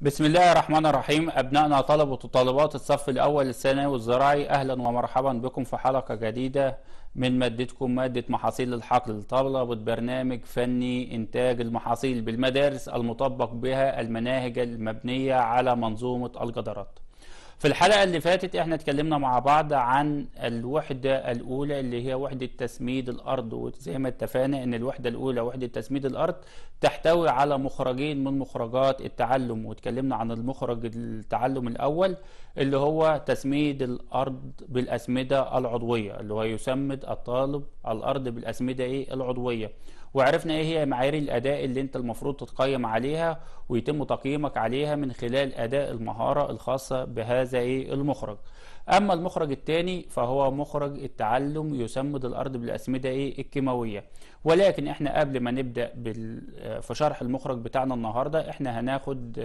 بسم الله الرحمن الرحيم أبنائنا طلبة وطالبات الصف الأول الثانوي الزراعي أهلا ومرحبا بكم في حلقة جديدة من مادتكم مادة محاصيل الحقل طلبة برنامج فني إنتاج المحاصيل بالمدارس المطبق بها المناهج المبنية على منظومة الجدارات في الحلقة اللي فاتت احنا اتكلمنا مع بعض عن الوحدة الأولى اللي هي وحدة تسميد الأرض وزي ما اتفقنا إن الوحدة الأولى وحدة تسميد الأرض تحتوي على مخرجين من مخرجات التعلم واتكلمنا عن المخرج التعلم الأول اللي هو تسميد الأرض بالأسمدة العضوية اللي هو يسمد الطالب الأرض بالأسمدة إيه العضوية وعرفنا ايه هي معايير الاداء اللي انت المفروض تتقيم عليها ويتم تقييمك عليها من خلال اداء المهاره الخاصه بهذا ايه المخرج اما المخرج الثاني فهو مخرج التعلم يسمد الارض بالاسمده ايه الكيماويه ولكن احنا قبل ما نبدا في شرح المخرج بتاعنا النهارده احنا هناخد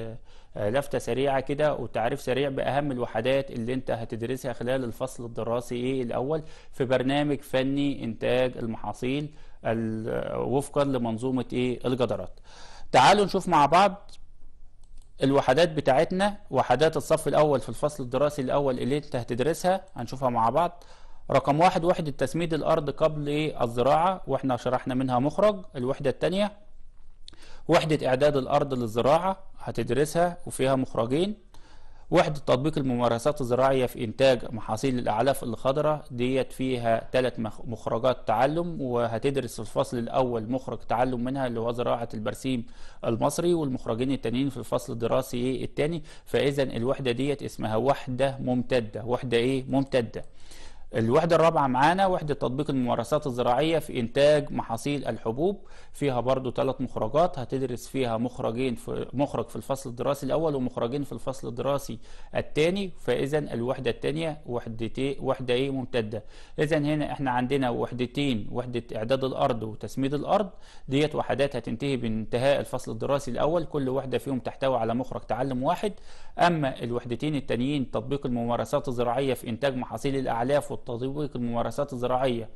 لفته سريعه كده وتعريف سريع باهم الوحدات اللي انت هتدرسها خلال الفصل الدراسي ايه الاول في برنامج فني انتاج المحاصيل وفقا لمنظومه ايه الجدارات تعالوا نشوف مع بعض الوحدات بتاعتنا وحدات الصف الاول في الفصل الدراسي الاول اللي انت هتدرسها هنشوفها مع بعض رقم واحد وحدة تسميد الأرض قبل إيه الزراعة وإحنا شرحنا منها مخرج الوحدة الثانية وحدة إعداد الأرض للزراعة هتدرسها وفيها مخرجين وحدة تطبيق الممارسات الزراعية في إنتاج محاصيل الأعلاف الخضراء ديت فيها ثلاث مخرجات تعلم وهتدرس الفصل الأول مخرج تعلم منها اللي هو زراعة البرسيم المصري والمخرجين التانيين في الفصل الدراسي التاني فإذا الوحدة ديت اسمها وحدة ممتدة وحدة إيه ممتدة الوحدة الرابعة معانا وحدة تطبيق الممارسات الزراعية في إنتاج محاصيل الحبوب فيها برضو ثلاث مخرجات هتدرس فيها مخرجين في مخرج في الفصل الدراسي الأول ومخرجين في الفصل الدراسي الثاني فإذا الوحدة الثانية وحدتين وحدة إيه ممتدة إذا هنا إحنا عندنا وحدتين وحدة إعداد الأرض وتسميد الأرض ديت وحدات هتنتهي بانتهاء الفصل الدراسي الأول كل وحدة فيهم تحتوي على مخرج تعلم واحد أما الوحدتين التانيين تطبيق الممارسات الزراعية في إنتاج محاصيل الأعلاف والتطبيق الممارسات الزراعية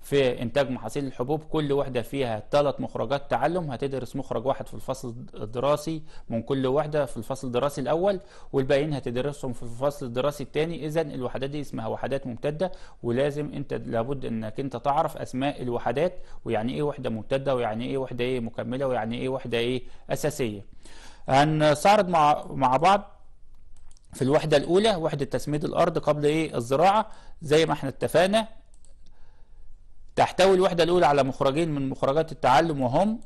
في إنتاج محاصيل الحبوب كل وحدة فيها ثلاث مخرجات تعلم هتدرس مخرج واحد في الفصل الدراسي من كل وحدة في الفصل الدراسي الأول والباقيين هتدرسهم في الفصل الدراسي الثاني إذا الوحدات دي اسمها وحدات ممتدة ولازم أنت لابد أنك أنت تعرف أسماء الوحدات ويعني إيه وحدة ممتدة ويعني إيه وحدة إيه مكملة ويعني إيه وحدة إيه أساسية هنستعرض مع مع بعض في الوحدة الأولى وحدة تسميد الأرض قبل إيه الزراعة زي ما احنا اتفقنا تحتوي الوحدة الأولى على مخرجين من مخرجات التعلم وهم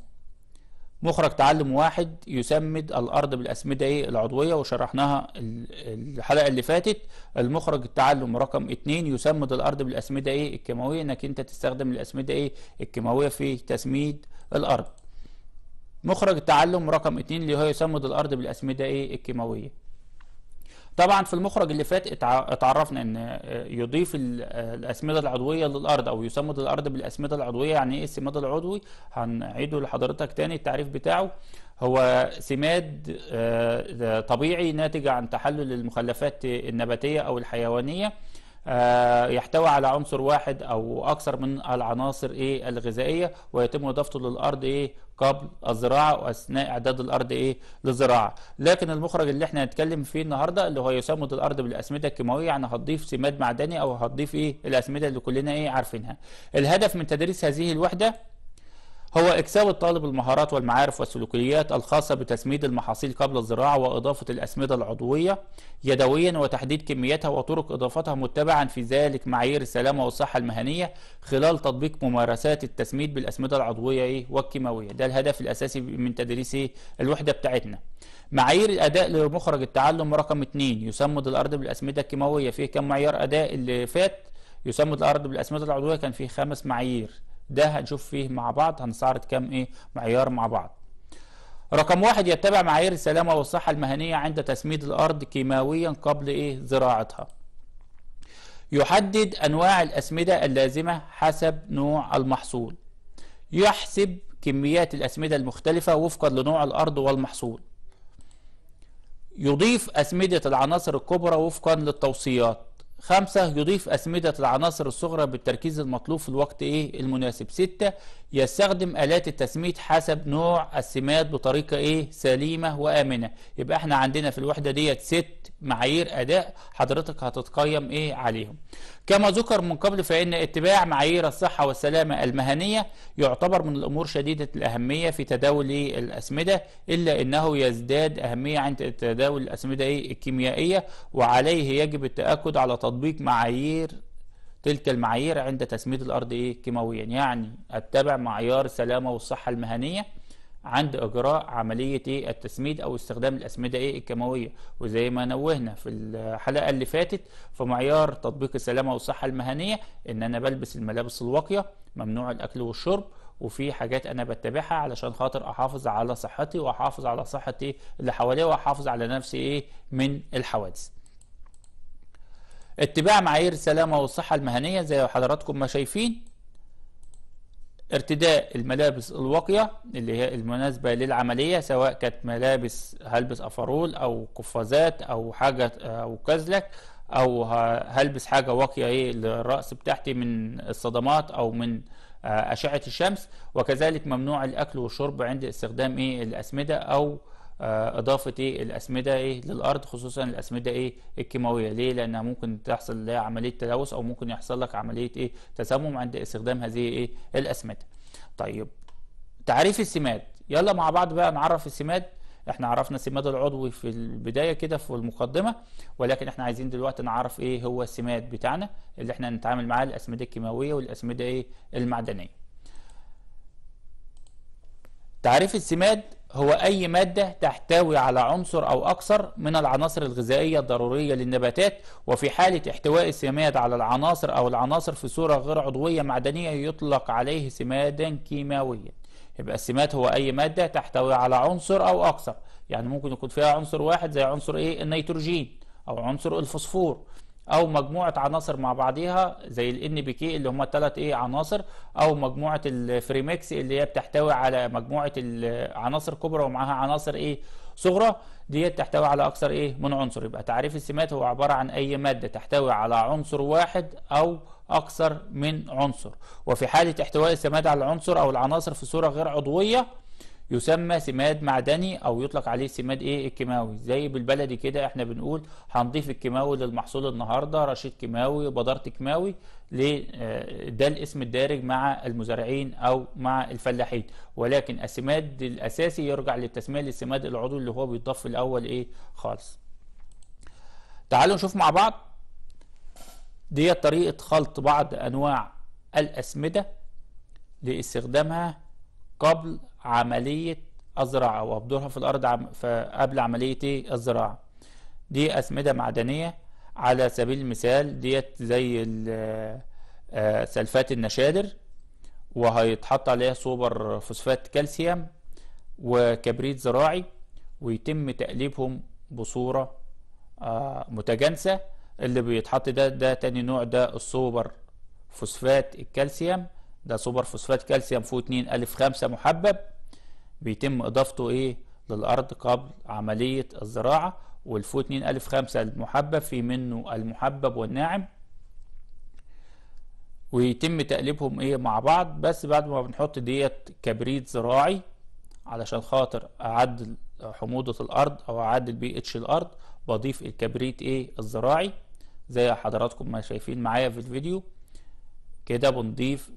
مخرج تعلم واحد يسمد الأرض بالأسمدة إيه العضوية وشرحناها الحلقة اللي فاتت المخرج التعلم رقم اتنين يسمد الأرض بالأسمدة إيه الكيماوية إنك أنت تستخدم الأسمدة إيه الكيماوية في تسميد الأرض مخرج التعلم رقم اتنين اللي هو يسمد الأرض بالأسمدة إيه الكيماوية طبعا في المخرج اللي فات اتعرفنا ان آه، يضيف آه، الاسمده العضويه للارض او يسمد الارض بالاسمده العضويه يعني ايه السماد العضوي هنعيده لحضرتك تاني التعريف بتاعه هو سماد آه، طبيعي ناتج عن تحلل المخلفات النباتيه او الحيوانيه آه، يحتوي على عنصر واحد او اكثر من العناصر ايه الغذائيه ويتم اضافته للارض ايه قبل الزراعه واثناء اعداد الارض ايه للزراعه لكن المخرج اللي احنا هنتكلم فيه النهارده اللي هو يسمد الارض بالاسمده الكيماويه يعني هتضيف سماد معدني او هتضيف ايه الاسمده اللي كلنا ايه عارفينها الهدف من تدريس هذه الوحده هو اكساب الطالب المهارات والمعارف والسلوكيات الخاصة بتسميد المحاصيل قبل الزراعة وإضافة الأسمدة العضوية يدويا وتحديد كميتها وطرق إضافتها متبعا في ذلك معايير السلامة والصحة المهنية خلال تطبيق ممارسات التسميد بالأسمدة العضوية إيه؟ والكيماوية ده الهدف الأساسي من تدريس الوحدة بتاعتنا معايير الاداء لمخرج التعلم رقم 2 يسمد الارض بالاسمده الكيماويه فيه كم معيار اداء اللي فات يسمد الارض بالاسمده العضويه كان فيه خمس معايير ده هنشوف فيه مع بعض هنستعرض كام ايه معيار مع بعض رقم واحد يتبع معايير السلامة والصحة المهنية عند تسميد الأرض كيماويا قبل إيه زراعتها يحدد أنواع الأسمدة اللازمة حسب نوع المحصول يحسب كميات الأسمدة المختلفة وفقا لنوع الأرض والمحصول يضيف أسمدة العناصر الكبرى وفقا للتوصيات خمسة يضيف أسمدة العناصر الصغرى بالتركيز المطلوب في الوقت إيه المناسب ستة يستخدم آلات التسميد حسب نوع السماد بطريقة إيه سليمة وآمنة يبقى إحنا عندنا في الوحدة ديت ست معايير أداء حضرتك هتتقيم إيه عليهم كما ذكر من قبل فإن اتباع معايير الصحة والسلامة المهنية يعتبر من الأمور شديدة الأهمية في تداول الأسمدة إلا أنه يزداد أهمية عند تداول الأسمدة إيه؟ الكيميائية وعليه يجب التأكد على تطبيق معايير تلك المعايير عند تسمية الأرض إيه كيماويا يعني أتبع معيار السلامة والصحة المهنية عند إجراء عملية إيه التسميد أو استخدام الأسمدة إيه الكيماوية وزي ما نوهنا في الحلقة اللي فاتت في معيار تطبيق السلامة والصحة المهنية إن أنا بلبس الملابس الواقية ممنوع الأكل والشرب وفي حاجات انا بتبعها علشان خاطر احافظ على صحتي واحافظ على صحه ايه اللي حواليا واحافظ على نفسي ايه من الحوادث اتباع معايير السلامة والصحة المهنية زي حضراتكم ما شايفين ارتداء الملابس الواقية اللي هي المناسبة للعملية سواء كانت ملابس هلبس أفرول أو قفازات أو حاجة أو كازلك أو هلبس حاجة واقية إيه للرأس بتاعتي من الصدمات أو من آه، أشعة الشمس وكذلك ممنوع الأكل والشرب عند استخدام إيه الأسمدة أو آه، اضافه ايه الاسمده ايه للارض خصوصا الاسمده ايه الكيماويه ليه لانها ممكن تحصل لها عمليه تلوث او ممكن يحصل لك عمليه ايه تسمم عند استخدام هذه ايه الاسمده طيب تعريف السماد يلا مع بعض بقى نعرف السماد احنا عرفنا السماد العضوي في البدايه كده في المقدمه ولكن احنا عايزين دلوقتي نعرف ايه هو السماد بتاعنا اللي احنا هنتعامل معاه الاسمده الكيماويه والاسمده ايه المعدنيه تعريف السماد هو أي مادة تحتوي على عنصر أو أكثر من العناصر الغذائية الضرورية للنباتات وفي حالة احتواء السماد على العناصر أو العناصر في صورة غير عضوية معدنية يطلق عليه سمادا كيماويا يبقى السماد هو أي مادة تحتوي على عنصر أو أكثر يعني ممكن يكون فيها عنصر واحد زي عنصر إيه النيتروجين أو عنصر الفوسفور او مجموعه عناصر مع بعضيها زي الان بي كي اللي هم الثلاث ايه عناصر او مجموعه الفريمكس اللي هي بتحتوي على مجموعه العناصر كبرى ومعاها عناصر ايه صغرى ديت تحتوي على اكثر ايه من عنصر يبقى تعريف السمات هو عباره عن اي ماده تحتوي على عنصر واحد او اكثر من عنصر وفي حاله احتواء السماد على العنصر او العناصر في صوره غير عضويه يسمى سماد معدني او يطلق عليه سماد ايه الكيماوي زي بالبلدي كده احنا بنقول هنضيف الكيماوي للمحصول النهارده رشيد كيماوي بودرت كيماوي ليه آه، ده الاسم الدارج مع المزارعين او مع الفلاحين ولكن السماد الاساسي يرجع للتسميه للسماد العضوي اللي هو بيتضاف الاول ايه خالص تعالوا نشوف مع بعض دي طريقه خلط بعض انواع الاسمده لاستخدامها قبل عملية الزراعة وبدورها في الأرض عم قبل عملية إيه؟ الزراعة دي أسمدة معدنية على سبيل المثال ديت زي آه، سلفات النشادر وهيتحط عليها سوبر فوسفات كالسيوم وكبريت زراعي ويتم تقليبهم بصورة آه، متجانسة اللي بيتحط ده ده تاني نوع ده السوبر فوسفات الكالسيوم ده سوبر فوسفات كالسيوم فو 2 ألف 5 محبب بيتم إضافته إيه للأرض قبل عملية الزراعة والفو 2 ألف 5 المحبب في منه المحبب والناعم ويتم تقليبهم إيه مع بعض بس بعد ما بنحط ديت كبريت زراعي علشان خاطر أعدل حموضة الأرض أو أعدل بي اتش الأرض بضيف الكبريت إيه الزراعي زي حضراتكم ما شايفين معايا في الفيديو كده بنضيف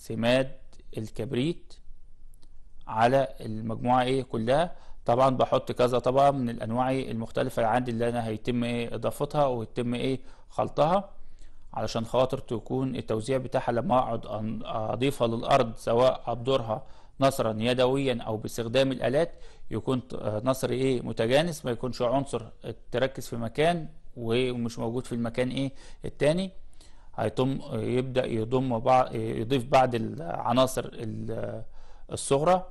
سماد الكبريت على المجموعة ايه كلها طبعا بحط كذا طبقة من الانواع إيه المختلفة اللي عندي اللي انا هيتم ايه اضافتها ويتم ايه خلطها علشان خاطر تكون التوزيع بتاعها لما اقعد اضيفها للارض سواء ابدرها نصرا يدويا او باستخدام الالات يكون نصر ايه متجانس ما يكونش عنصر تركز في مكان ومش موجود في المكان ايه التاني هيتم يبدأ يضم بعض يضيف بعض العناصر الصغرى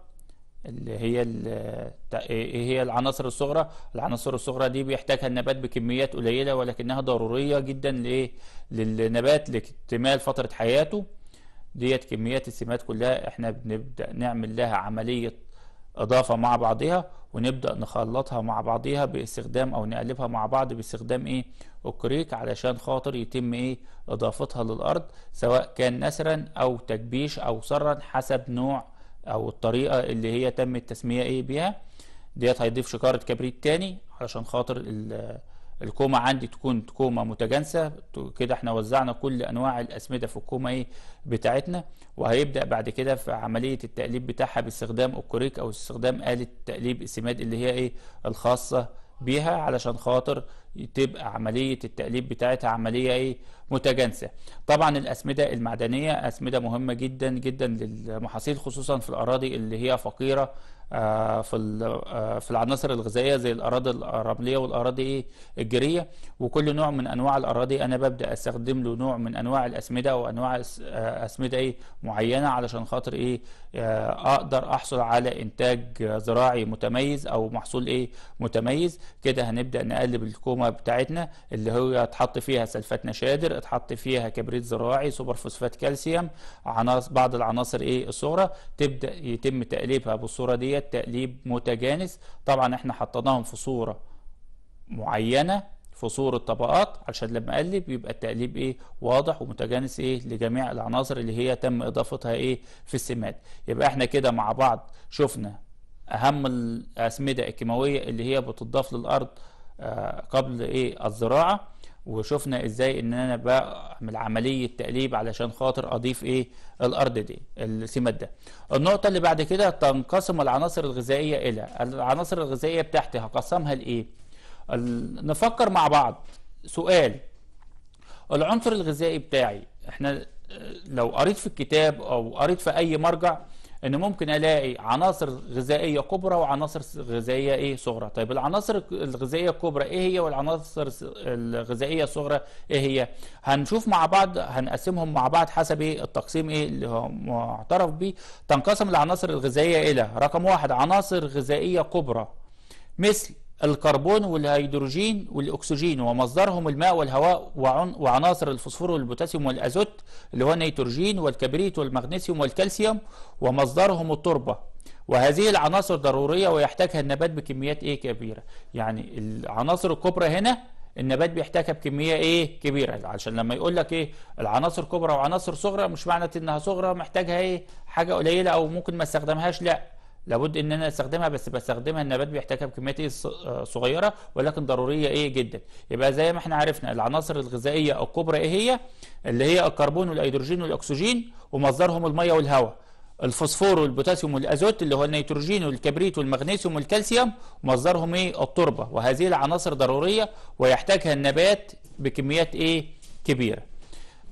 اللي هي إيه،, ايه هي العناصر الصغرى العناصر الصغرى دي بيحتاجها النبات بكميات قليله ولكنها ضروريه جدا لايه للنبات لاكتمال فتره حياته ديت كميات السمات كلها احنا بنبدا نعمل لها عمليه اضافه مع بعضها ونبدا نخلطها مع بعضها باستخدام او نقلبها مع بعض باستخدام ايه الكريك علشان خاطر يتم ايه اضافتها للارض سواء كان نسرا او تجبيش او سرا حسب نوع او الطريقه اللي هي تم التسميه ايه بيها ديت هيضيف شكاره كبريت تاني علشان خاطر الكومة عندي تكون كومة متجانسة كده احنا وزعنا كل انواع الاسمدة في الكومة ايه بتاعتنا وهيبدأ بعد كده في عملية التقليب بتاعها باستخدام اوكوريك او استخدام آلة تقليب السماد اللي هي ايه الخاصة بيها علشان خاطر تبقى عملية التقليب بتاعتها عملية ايه متجانسة طبعا الأسمدة المعدنية أسمدة مهمة جدا جدا للمحاصيل خصوصا في الأراضي اللي هي فقيرة آه، في آه، في العناصر الغذائيه زي الاراضي الرمليه والاراضي الجيريه وكل نوع من انواع الاراضي انا ببدا استخدم له نوع من انواع الاسمده او انواع آه، اسمده ايه معينه علشان خاطر ايه اقدر احصل على انتاج زراعي متميز او محصول ايه متميز كده هنبدا نقلب الكومه بتاعتنا اللي هو اتحط فيها سلفات نشادر اتحط فيها كبريت زراعي سوبر فوسفات كالسيوم عناصر بعض العناصر ايه الصغرى تبدا يتم تقليبها بالصوره دي عمليات تقليب متجانس طبعا احنا حطيناهم في صورة معينة في صورة طبقات عشان لما اقلب يبقى التقليب ايه واضح ومتجانس ايه لجميع العناصر اللي هي تم اضافتها ايه في السمات يبقى احنا كده مع بعض شفنا اهم الاسمدة الكيماوية اللي هي بتضاف للارض آه قبل ايه الزراعة وشفنا ازاي ان انا بعمل عمليه تقليب علشان خاطر اضيف ايه الارض دي السماد ده النقطه اللي بعد كده تنقسم العناصر الغذائيه الى العناصر الغذائيه بتاعتي هقسمها لايه نفكر مع بعض سؤال العنصر الغذائي بتاعي احنا لو قريت في الكتاب او قريت في اي مرجع ان ممكن الاقي عناصر غذائيه كبرى وعناصر غذائيه ايه صغرى طيب العناصر الغذائيه الكبرى ايه هي والعناصر الغذائيه الصغرى ايه هي هنشوف مع بعض هنقسمهم مع بعض حسب ايه التقسيم ايه اللي هو معترف بيه تنقسم العناصر الغذائيه الى رقم واحد عناصر غذائيه كبرى مثل الكربون والهيدروجين والأكسجين ومصدرهم الماء والهواء وعناصر الفوسفور والبوتاسيوم والأزوت اللي هو النيتروجين والكبريت والمغنيسيوم والكالسيوم ومصدرهم التربة وهذه العناصر ضرورية ويحتاجها النبات بكميات ايه كبيرة يعني العناصر الكبرى هنا النبات بيحتاجها بكميه ايه كبيره عشان لما يقول لك ايه العناصر كبرى وعناصر صغرى مش معنى انها صغرى محتاجها ايه حاجه قليله او ممكن ما استخدمهاش لا لابد ان انا استخدمها بس بستخدمها النبات بيحتاجها بكميات ايه آه، صغيره ولكن ضروريه ايه جدا يبقى زي ما احنا عرفنا العناصر الغذائيه الكبرى ايه هي اللي هي الكربون والهيدروجين والاكسجين ومصدرهم الميه والهواء الفوسفور والبوتاسيوم والازوت اللي هو النيتروجين والكبريت والمغنيسيوم والكالسيوم مصدرهم ايه التربه وهذه العناصر ضروريه ويحتاجها النبات بكميات ايه كبيره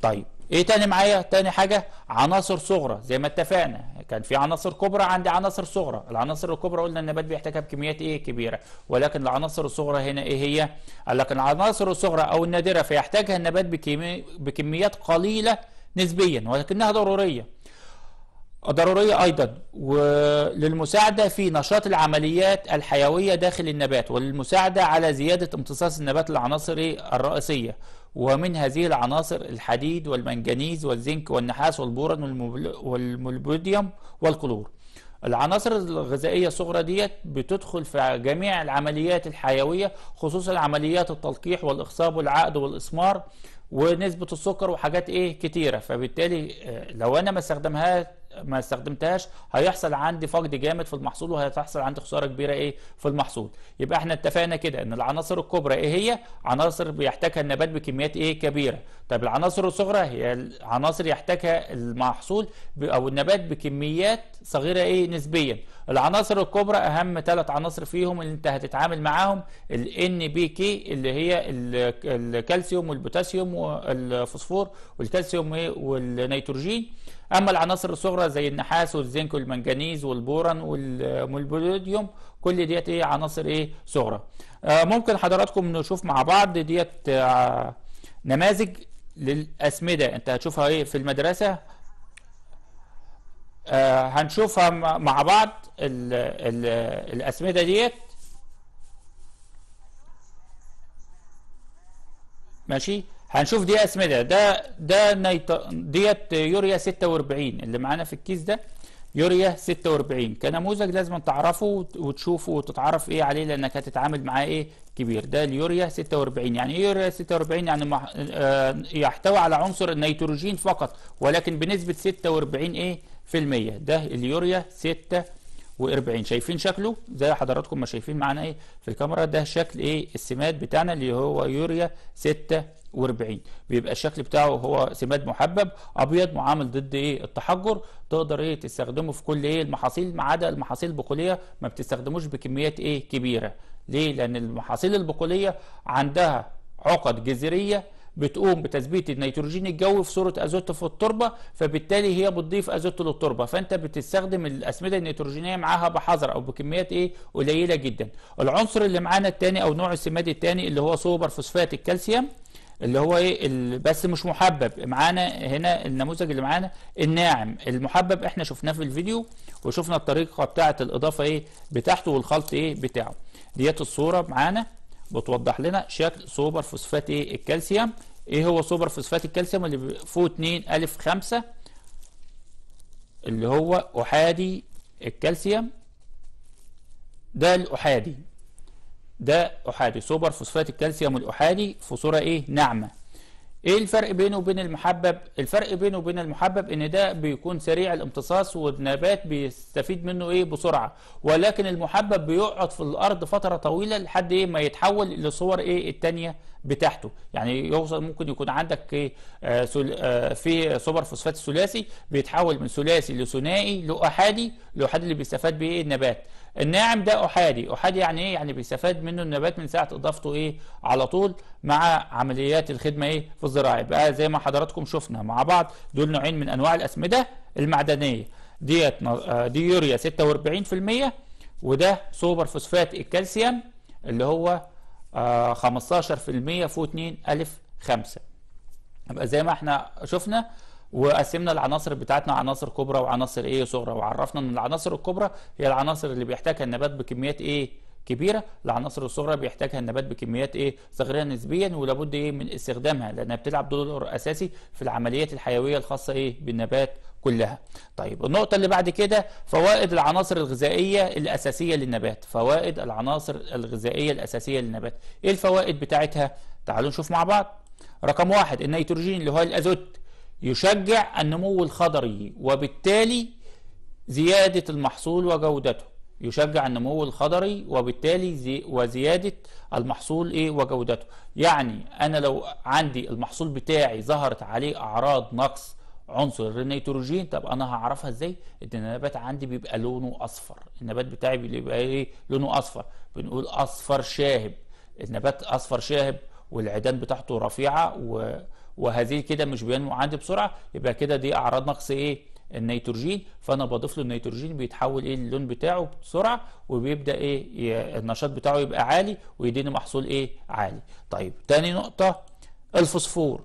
طيب ايه تاني معايا تاني حاجة عناصر صغرى زي ما اتفقنا كان في عناصر كبرى عندي عناصر صغرى العناصر الكبرى قلنا النبات بيحتاجها بكميات ايه كبيرة ولكن العناصر الصغرى هنا ايه هي قال لك العناصر الصغرى او النادرة فيحتاجها النبات بكمي... بكميات قليلة نسبيا ولكنها ضرورية ضرورية أيضا وللمساعدة في نشاط العمليات الحيوية داخل النبات وللمساعدة على زيادة امتصاص النبات للعناصر إيه؟ الرئيسية ومن هذه العناصر الحديد والمنجنيز والزنك والنحاس والبورن والمولبوديوم والكلور العناصر الغذائية الصغرى ديت بتدخل في جميع العمليات الحيوية خصوصا عمليات التلقيح والإخصاب والعقد والإسمار ونسبة السكر وحاجات إيه كتيرة فبالتالي آه، لو أنا ما استخدمهاش ما استخدمتهاش هيحصل عندي فقد جامد في المحصول وهتحصل عندي خساره كبيره ايه في المحصول يبقى احنا اتفقنا كده ان العناصر الكبرى ايه هي عناصر بيحتاجها النبات بكميات ايه كبيره طب العناصر الصغرى هي عناصر يحتاجها المحصول او النبات بكميات صغيره ايه نسبيا العناصر الكبرى اهم ثلاث عناصر فيهم اللي انت هتتعامل معاهم الان بي كي اللي هي الكالسيوم والبوتاسيوم والفوسفور والكالسيوم إيه والنيتروجين اما العناصر الصغرى زي النحاس والزنك والمنجنيز والبوران والبوليديوم كل ديت ايه عناصر ايه صغرى آه، ممكن حضراتكم نشوف مع بعض ديت آه، نماذج للاسمده انت هتشوفها ايه في المدرسه آه، هنشوفها مع بعض الـ الـ الاسمده ديت ماشي هنشوف دي اسمده ده ده نيت... ديت يوريا 46 اللي معانا في الكيس ده يوريا 46 كنموذج لازم تعرفه وتشوفه وتتعرف ايه عليه لانك هتتعامل معاه ايه كبير ده اليوريا 46 يعني ايه يوريا 46 يعني مح... آه يحتوي على عنصر النيتروجين فقط ولكن بنسبه 46 ايه في المية ده اليوريا 46 شايفين شكله زي حضراتكم ما شايفين معانا ايه في الكاميرا ده شكل ايه السماد بتاعنا اللي هو يوريا 46 40 بيبقى الشكل بتاعه هو سماد محبب ابيض معامل ضد ايه التحجر تقدر ايه تستخدمه في كل ايه المحاصيل ما عدا المحاصيل البقوليه ما بتستخدموش بكميات ايه كبيره ليه لان المحاصيل البقوليه عندها عقد جذريه بتقوم بتثبيت النيتروجين الجوي في صوره ازوت في التربه فبالتالي هي بتضيف ازوت للتربه فانت بتستخدم الاسمده النيتروجينيه معاها بحذر او بكميات ايه قليله جدا العنصر اللي معانا الثاني او نوع السماد الثاني اللي هو سوبر فوسفات الكالسيوم اللي هو ايه بس مش محبب معانا هنا النموذج اللي معانا الناعم المحبب احنا شفناه في الفيديو وشفنا الطريقه بتاعه الاضافه ايه بتاعته والخلط ايه بتاعه ديت الصوره معانا بتوضح لنا شكل سوبر فوسفات ايه الكالسيوم ايه هو سوبر فوسفات الكالسيوم اللي فوق 2 الف 5 اللي هو احادي الكالسيوم ده الاحادي ده أحادي سوبر فوسفات الكالسيوم الأحادي في صورة إيه ناعمة ايه الفرق بينه وبين المحبب الفرق بينه وبين المحبب ان ده بيكون سريع الامتصاص والنبات بيستفيد منه ايه بسرعه ولكن المحبب بيقعد في الارض فتره طويله لحد ايه ما يتحول لصور ايه التانيه بتاعته يعني يوصل ممكن يكون عندك ايه آه سل آه في سوبر فوسفات الثلاثي بيتحول من ثلاثي لثنائي لاحادي الاحادي اللي بيستفاد بيه النبات الناعم ده احادي احادي يعني ايه يعني بيستفاد منه النبات من ساعه اضافته ايه على طول مع عمليات الخدمه ايه في الزراعه يبقى زي ما حضراتكم شفنا مع بعض دول نوعين من انواع الاسمده المعدنيه ديت آه، دي يوريا 46% وده سوبر فوسفات الكالسيوم اللي هو 15% آه، فوق 2 الف 5 يبقى زي ما احنا شفنا وقسمنا العناصر بتاعتنا عناصر كبرى وعناصر ايه صغرى وعرفنا ان العناصر الكبرى هي العناصر اللي بيحتاجها النبات بكميات ايه كبيره العناصر الصغرى بيحتاجها النبات بكميات ايه صغيره نسبيا ولابد ايه من استخدامها لانها بتلعب دور اساسي في العمليات الحيويه الخاصه ايه بالنبات كلها طيب النقطة اللي بعد كده فوائد العناصر الغذائية الأساسية للنبات فوائد العناصر الغذائية الأساسية للنبات إيه الفوائد بتاعتها تعالوا نشوف مع بعض رقم واحد النيتروجين اللي هو الأزوت يشجع النمو الخضري وبالتالي زيادة المحصول وجودته يشجع النمو الخضري وبالتالي زي وزيادة المحصول ايه وجودته يعني انا لو عندي المحصول بتاعي ظهرت عليه اعراض نقص عنصر النيتروجين طب انا هعرفها ازاي ان النبات عندي بيبقى لونه اصفر النبات بتاعي بيبقى ايه لونه اصفر بنقول اصفر شاهب النبات اصفر شاهب والعيدان بتاعته رفيعه و وهذه كده مش بينمو عندي بسرعه يبقى كده دي اعراض نقص ايه النيتروجين فانا بضيف له النيتروجين بيتحول ايه اللون بتاعه بسرعه وبيبدا ايه النشاط بتاعه يبقى عالي ويديني محصول ايه عالي طيب تاني نقطه الفوسفور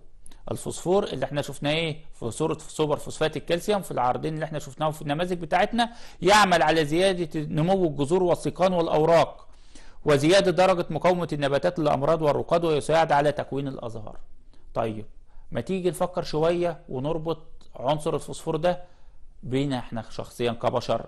الفوسفور اللي احنا شفناه ايه في صوره سوبر فوسفات الكالسيوم في العرضين اللي احنا شفناهم في النماذج بتاعتنا يعمل على زياده نمو الجذور والسيقان والاوراق وزياده درجه مقاومه النباتات للامراض والرقاد ويساعد على تكوين الازهار طيب ما تيجي نفكر شويه ونربط عنصر الفوسفور ده بينا احنا شخصيا كبشر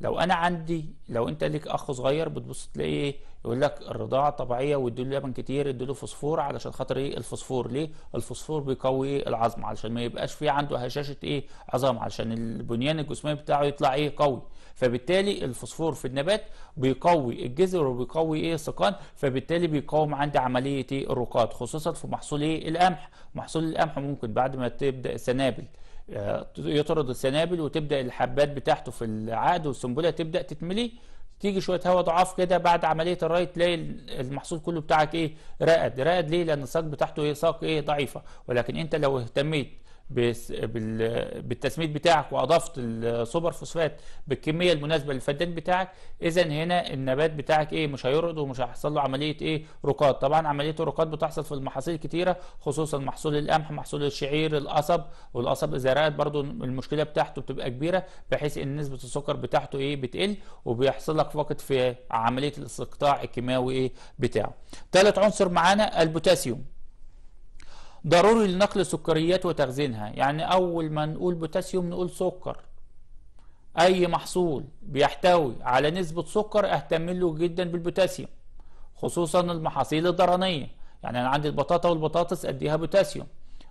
لو انا عندي لو انت ليك اخ صغير بتبص تلاقيه إيه؟ يقول لك الرضاعه الطبيعيه وادوا له لبن كتير ادوا له فوسفور علشان خاطر ايه الفوسفور ليه الفوسفور بيقوي العظم علشان ما يبقاش فيه عنده هشاشه ايه عظام علشان البنيان الجسماني بتاعه يطلع ايه قوي فبالتالي الفوسفور في النبات بيقوي الجذر وبيقوي ايه السقان فبالتالي بيقاوم عندي عمليه ايه الرقاد خصوصا في محصول ايه القمح محصول القمح ممكن بعد ما تبدا السنابل آه، يطرد السنابل وتبدا الحبات بتاعته في العقد والسنبله تبدا تتمليه تيجي شويه هواء ضعاف كده بعد عمليه الري تلاقي المحصول كله بتاعك ايه رقد رقد ليه لان الساق بتاعته ايه ساق ايه ضعيفه ولكن انت لو اهتميت بالتسميد بتاعك واضفت السوبر فوسفات بالكميه المناسبه للفدان بتاعك اذا هنا النبات بتاعك ايه مش هيرقد ومش هيحصل له عمليه ايه رقاد طبعا عمليه الرقاد بتحصل في المحاصيل كتيره خصوصا محصول القمح محصول الشعير القصب والقصب اذا رقد برده المشكله بتاعته بتبقى كبيره بحيث ان نسبه السكر بتاعته ايه بتقل وبيحصل لك فقط في عمليه الاستقطاع الكيماوي ايه بتاعه ثالث عنصر معانا البوتاسيوم ضروري لنقل السكريات وتخزينها يعني أول ما نقول بوتاسيوم نقول سكر أي محصول بيحتوي على نسبة سكر أهتم له جدا بالبوتاسيوم خصوصا المحاصيل الضرنية يعني أنا عندي البطاطا والبطاطس أديها بوتاسيوم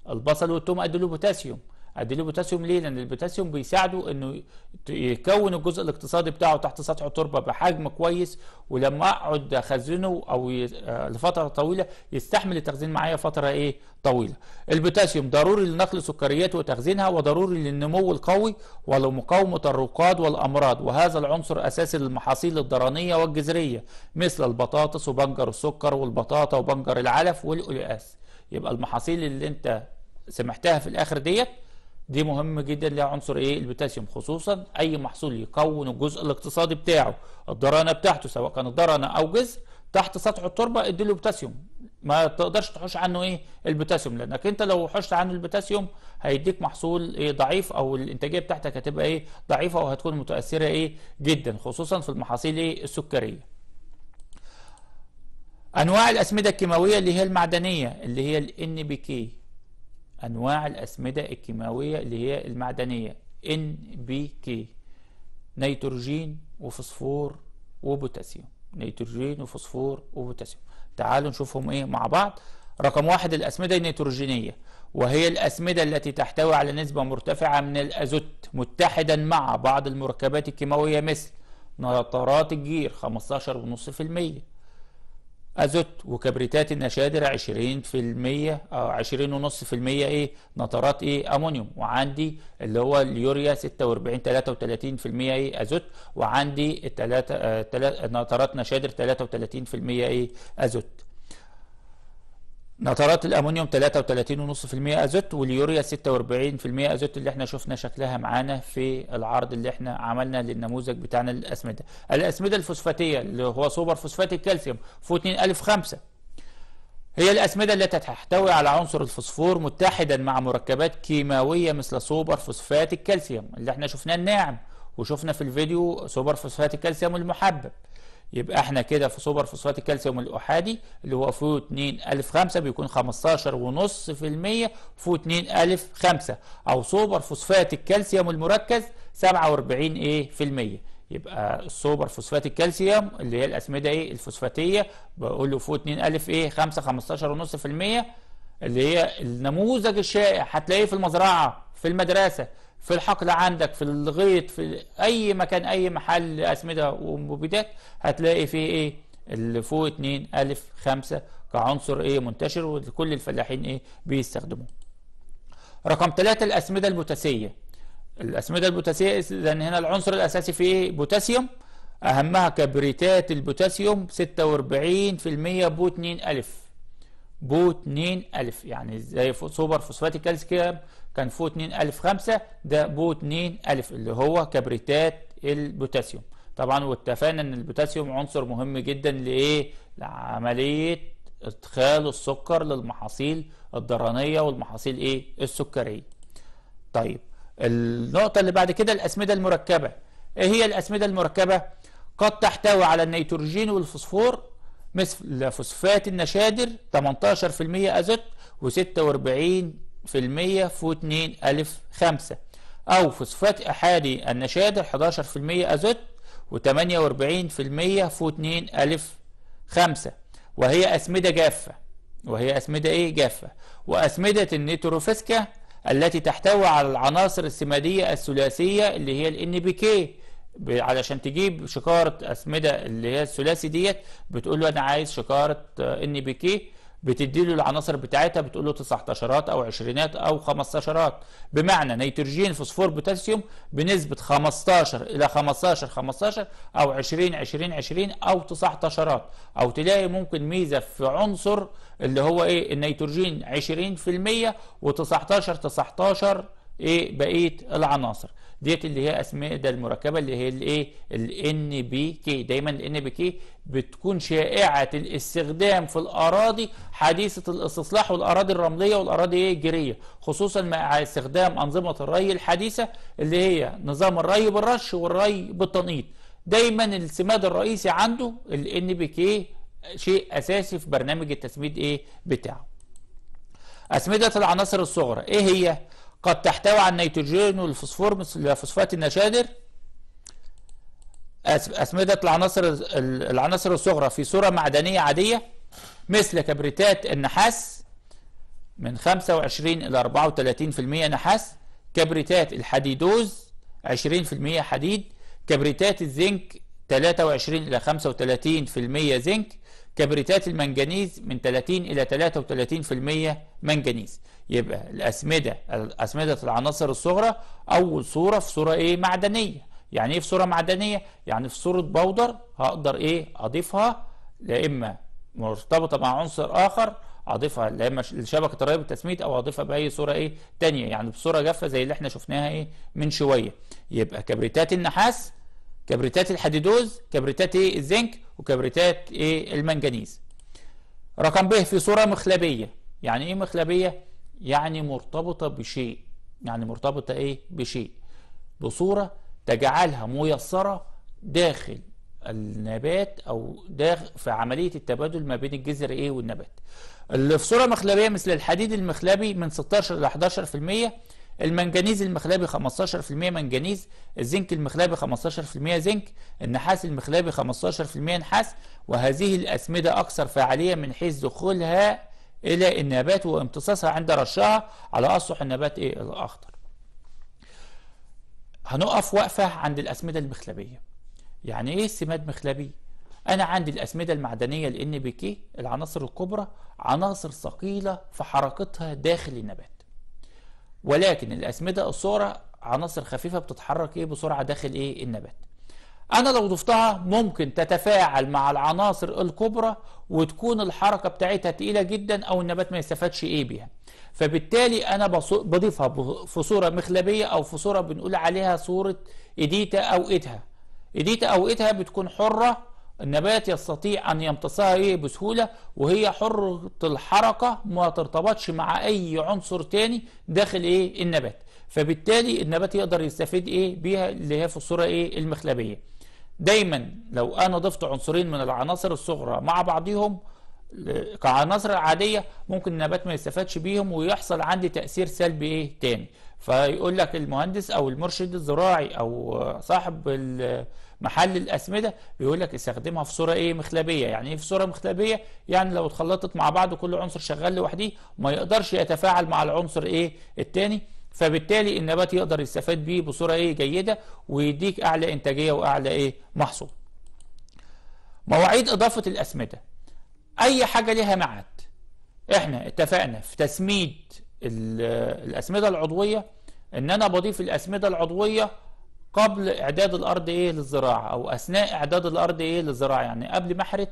البصل والثوم أدي له بوتاسيوم اديله بوتاسيوم ليه لان البوتاسيوم بيساعده انه يكون الجزء الاقتصادي بتاعه تحت سطح التربه بحجم كويس ولما اقعد اخزنه او آه، لفتره طويله يستحمل التخزين معايا فتره ايه طويله البوتاسيوم ضروري لنقل السكريات وتخزينها وضروري للنمو القوي ولمقاومه الرقاد والامراض وهذا العنصر اساسي للمحاصيل الضرانيه والجذريه مثل البطاطس وبنجر السكر والبطاطا وبنجر العلف والقلقاس يبقى المحاصيل اللي انت سمعتها في الاخر ديت دي مهم جدا ليها عنصر ايه البوتاسيوم خصوصا اي محصول يكون الجزء الاقتصادي بتاعه الدرانة بتاعته سواء كانت درانه او جزء تحت سطح التربة اديله بوتاسيوم ما تقدرش تحوش عنه ايه البوتاسيوم لانك انت لو حشت عنه البوتاسيوم هيديك محصول ايه ضعيف او الانتاجيه بتاعتك هتبقى ايه ضعيفه وهتكون متاثره ايه جدا خصوصا في المحاصيل ايه السكريه انواع الاسمده الكيماويه اللي هي المعدنيه اللي هي ال NPK أنواع الأسمدة الكيماوية اللي هي المعدنية NBK نيتروجين وفوسفور وبوتاسيوم نيتروجين وفوسفور وبوتاسيوم تعالوا نشوفهم إيه مع بعض رقم واحد الأسمدة النيتروجينية وهي الأسمدة التي تحتوي على نسبة مرتفعة من الأزوت متحدا مع بعض المركبات الكيماوية مثل نيترات الجير 15.5% ازوت وكبريتات النشادر 20% او 20.5% ايه نترات ايه امونيوم وعندي اللي هو اليوريا 46 33% ايه ازوت وعندي الثلاثه آه نترات نشادر 33% ايه ازوت نترات الامونيوم 33.5% ازوت واليوريا 46% ازوت اللي احنا شفنا شكلها معانا في العرض اللي احنا عملنا للنموذج بتاعنا للاسمده الاسمده الفوسفاتيه اللي هو سوبر فوسفات الكالسيوم فو 2005 هي الأسمدة التي تحتوي على عنصر الفوسفور متحدا مع مركبات كيماوية مثل سوبر فوسفات الكالسيوم اللي احنا شفناه الناعم وشفنا في الفيديو سوبر فوسفات الكالسيوم المحبب يبقى احنا كده في سوبر فوسفات الكالسيوم الاحادي اللي هو فو 2 الف 5 بيكون 15.5% فو 2 الف 5 او سوبر فوسفات الكالسيوم المركز 47 ايه في المية يبقى السوبر فوسفات الكالسيوم اللي هي الاسمده ايه الفوسفاتيه بقول له فو 2 الف ايه 5 15.5% اللي هي النموذج الشائع هتلاقيه في المزرعه في المدرسه في الحقل عندك في الغيط في اي مكان اي محل اسمده ومبيدات هتلاقي فيه ايه اللي فوق 2 الف 5 كعنصر ايه منتشر وكل الفلاحين ايه بيستخدموه رقم 3 الاسمده البوتاسيه الاسمده البوتاسيه لان هنا العنصر الاساسي فيه ايه بوتاسيوم اهمها كبريتات البوتاسيوم 46% بو 2 الف بو 2 الف يعني زي سوبر فوسفات الكالسيوم كان ألف 2005 ده بو ألف اللي هو كبريتات البوتاسيوم طبعا واتفقنا ان البوتاسيوم عنصر مهم جدا لايه لعمليه ادخال السكر للمحاصيل الضرنيه والمحاصيل ايه السكريه طيب النقطه اللي بعد كده الاسمده المركبه ايه هي الاسمده المركبه قد تحتوي على النيتروجين والفوسفور مثل فوسفات النشادر 18% ازوت و46 في المية فو 2 ألف 5 أو فوسفات أحادي النشادر 11% أزوت و48% فو 2 ألف 5 وهي أسمدة جافة وهي أسمدة إيه جافة وأسمدة النيتروفيسكا التي تحتوي على العناصر السمادية الثلاثية اللي هي الان بي كي علشان تجيب شكارة أسمدة اللي هي الثلاثي ديت بتقول له أنا عايز شكارة كي بتدي له العناصر بتاعتها بتقول له 19 او عشرينات او 15 بمعنى نيتروجين فوسفور بوتاسيوم بنسبه 15 الى 15 15 او 20 20 20 او 19 او تلاقي ممكن ميزه في عنصر اللي هو ايه النيتروجين 20% و19 19 ايه بقيه العناصر ديت اللي هي اسماء ده المركبه اللي هي الايه الان بي كي دايما الان بي كي بتكون شائعه الاستخدام في الاراضي حديثه الاستصلاح والاراضي الرمليه والاراضي ايه الجيريه خصوصا مع استخدام انظمه الري الحديثه اللي هي نظام الري بالرش والري بالتنقيط دايما السماد الرئيسي عنده الان بي كي شيء اساسي في برنامج التسميد ايه بتاعه اسمده العناصر الصغرى ايه هي قد تحتوي على النيتروجين والفوسفور مثل فوسفات النشادر أسمدة العناصر العناصر الصغرى في صورة معدنية عادية مثل كبريتات النحاس من 25 إلى 34% نحاس كبريتات الحديدوز 20% حديد كبريتات الزنك 23 إلى 35% زنك كبريتات المنجنيز من 30 إلى 33% منجنيز يبقى الأسمدة أسمدة العناصر الصغرى أول صورة في صورة إيه معدنية يعني إيه في صورة معدنية؟ يعني في صورة بودر هقدر إيه أضيفها لا إما مرتبطة مع عنصر آخر اضيفها لا اما لشبكه الري التسميد او اضيفها باي صوره ايه تانية يعني بصوره جافه زي اللي احنا شفناها ايه من شويه يبقى كبريتات النحاس كبريتات الحديدوز كبريتات ايه الزنك وكبريتات ايه المنجنيز رقم ب في صوره مخلبيه يعني ايه مخلبيه يعني مرتبطة بشيء يعني مرتبطة ايه بشيء بصورة تجعلها ميسرة داخل النبات او داخل في عملية التبادل ما بين الجذر ايه والنبات اللي في صورة مخلبية مثل الحديد المخلبي من 16 ل 11% المنجنيز المخلبي 15% منجنيز الزنك المخلبي 15% زنك النحاس المخلبي 15% نحاس وهذه الأسمدة أكثر فعالية من حيث دخولها إلى النبات وامتصاصها عند رشها على أسطح النبات إيه الأخضر هنقف وقفة عند الأسمدة المخلبية يعني إيه سماد مخلبي؟ أنا عندي الأسمدة المعدنية ال NPK العناصر الكبرى عناصر ثقيلة في حركتها داخل النبات ولكن الأسمدة الصغرى عناصر خفيفة بتتحرك إيه بسرعة داخل إيه النبات انا لو ضفتها ممكن تتفاعل مع العناصر الكبرى وتكون الحركه بتاعتها تقيله جدا او النبات ما يستفادش ايه بيها فبالتالي انا بضيفها في صوره مخلبيه او في صوره بنقول عليها صوره ايديتا او ايدها ايديتا او ايدها بتكون حره النبات يستطيع أن يمتصها إيه بسهولة وهي حرة الحركة ما ترتبطش مع أي عنصر تاني داخل إيه النبات فبالتالي النبات يقدر يستفيد إيه بيها اللي هي في الصورة إيه المخلبية دايما لو انا ضفت عنصرين من العناصر الصغرى مع بعضهم كعناصر عادية ممكن النبات ما يستفادش بيهم ويحصل عندي تأثير سلبي ايه تاني فيقول لك المهندس او المرشد الزراعي او صاحب محل الاسمدة بيقول لك استخدمها في صورة ايه مخلبية يعني ايه في صورة مخلبية يعني لو اتخلطت مع بعض كل عنصر شغال لوحده ما يقدرش يتفاعل مع العنصر ايه التاني فبالتالي النبات يقدر يستفاد بيه بصورة ايه جيدة ويديك اعلى انتاجية واعلى ايه محصول مواعيد اضافة الاسمدة اي حاجة ليها معاد احنا اتفقنا في تسميد الاسمدة العضوية ان انا بضيف الاسمدة العضوية قبل اعداد الارض ايه للزراعة او اثناء اعداد الارض ايه للزراعة يعني قبل احرث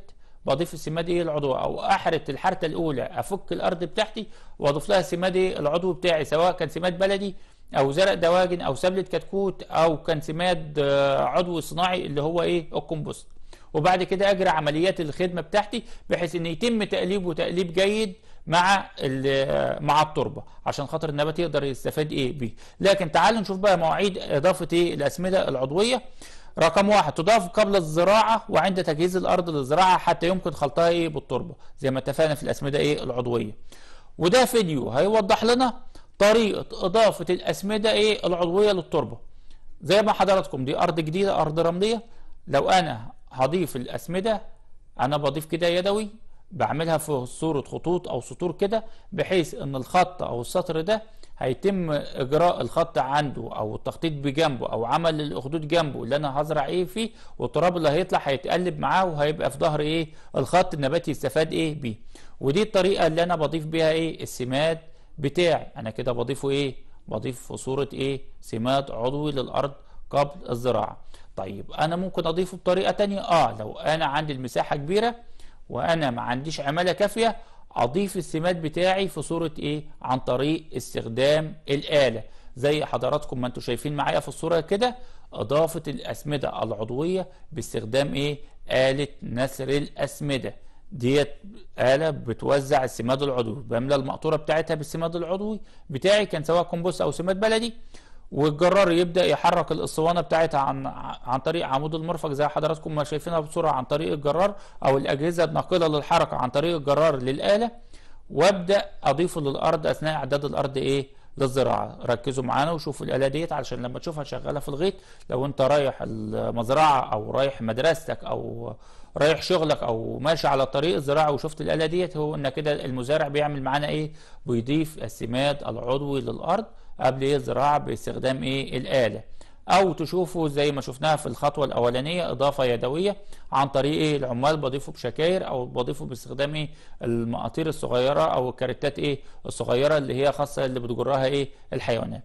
بضيف السماد ايه العضو او احرت الحرته الاولى افك الارض بتاعتي واضيف لها سماد ايه العضو بتاعي سواء كان سماد بلدي او زرق دواجن او سبله كتكوت او كان سماد آه، عضو صناعي اللي هو ايه الكمبوست وبعد كده اجري عمليات الخدمه بتاعتي بحيث ان يتم تقليبه تقليب جيد مع آه، مع التربه عشان خاطر النبات يقدر يستفاد ايه بيه لكن تعالوا نشوف بقى مواعيد اضافه ايه الاسمده العضويه رقم واحد تضاف قبل الزراعة وعند تجهيز الأرض للزراعة حتى يمكن خلطها إيه بالتربة زي ما اتفقنا في الأسمدة إيه العضوية وده فيديو هيوضح لنا طريقة إضافة الأسمدة إيه العضوية للتربة زي ما حضراتكم دي أرض جديدة أرض رملية لو أنا هضيف الأسمدة أنا بضيف كده يدوي بعملها في صورة خطوط أو سطور كده بحيث إن الخط أو السطر ده هيتم اجراء الخط عنده او التخطيط بجنبه او عمل الاخدود جنبه اللي انا هزرع ايه فيه والتراب اللي هيطلع هيتقلب معاه وهيبقى في ظهر ايه الخط النباتي يستفاد ايه بيه ودي الطريقه اللي انا بضيف بيها ايه السماد بتاعي انا كده بضيفه ايه بضيف في صوره ايه سماد عضوي للارض قبل الزراعه طيب انا ممكن اضيفه بطريقه تانية اه لو انا عندي المساحه كبيره وانا ما عنديش عماله كافيه اضيف السمات بتاعي في صورة ايه عن طريق استخدام الآلة زي حضراتكم ما انتم شايفين معايا في الصورة كده اضافه الاسمدة العضوية باستخدام ايه آلة نسر الاسمدة ديت آلة بتوزع السماد العضوي بملى المقطورة بتاعتها بالسماد العضوي بتاعي كان سواء كومبوس او سماد بلدي والجرار يبدا يحرك الاسطوانه بتاعتها عن عن طريق عمود المرفق زي حضراتكم ما شايفينها بسرعه عن طريق الجرار او الاجهزه الناقله للحركه عن طريق الجرار للاله وابدا اضيفه للارض اثناء اعداد الارض ايه للزراعه ركزوا معانا وشوفوا الاله ديت علشان لما تشوفها شغاله في الغيط لو انت رايح المزرعه او رايح مدرستك او رايح شغلك او ماشي على طريق الزراعه وشفت الاله ديت هو ان كده المزارع بيعمل معانا ايه بيضيف السماد العضوي للارض قبل الزراعة باستخدام ايه الآلة او تشوفه زي ما شفناها في الخطوة الاولانية اضافة يدوية عن طريق ايه العمال بضيفه بشكاير او بضيفه باستخدام ايه المقاطير الصغيرة او الكارتات ايه الصغيرة اللي هي خاصة اللي بتجرها ايه الحيوانات